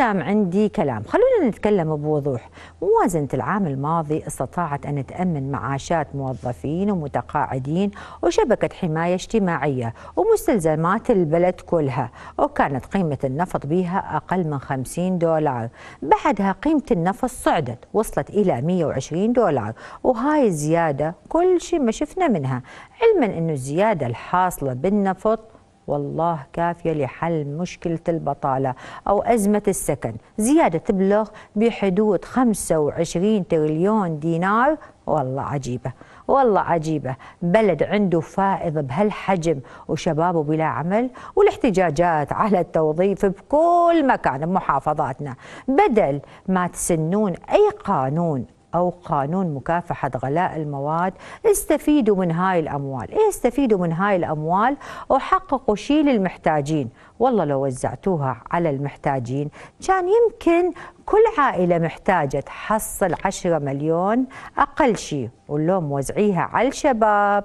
ختام عندي كلام خلونا نتكلم بوضوح موازنة العام الماضي استطاعت أن تأمن معاشات موظفين ومتقاعدين وشبكة حماية اجتماعية ومستلزمات البلد كلها وكانت قيمة النفط بها أقل من 50 دولار بعدها قيمة النفط صعدت وصلت إلى 120 دولار وهاي الزيادة كل شيء ما شفنا منها علما أنه الزيادة الحاصلة بالنفط والله كافية لحل مشكلة البطالة أو أزمة السكن زيادة تبلغ بحدود 25 تريليون دينار والله عجيبة والله عجيبة بلد عنده فائض بهالحجم وشبابه بلا عمل والاحتجاجات على التوظيف بكل مكان بمحافظاتنا بدل ما تسنون أي قانون أو قانون مكافحة غلاء المواد استفيدوا من هاي الأموال إيه استفيدوا من هاي الأموال وحققوا شيء للمحتاجين والله لو وزعتوها على المحتاجين كان يمكن كل عائلة محتاجة تحصل 10 مليون أقل شيء ولو موزعيها على الشباب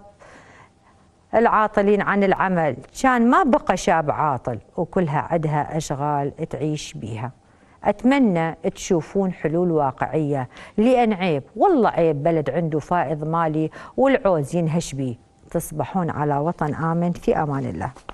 العاطلين عن العمل كان ما بقى شاب عاطل وكلها عندها أشغال تعيش بيها أتمنى تشوفون حلول واقعية لأن عيب والله عيب بلد عنده فائض مالي والعوز ينهش بيه تصبحون على وطن آمن في أمان الله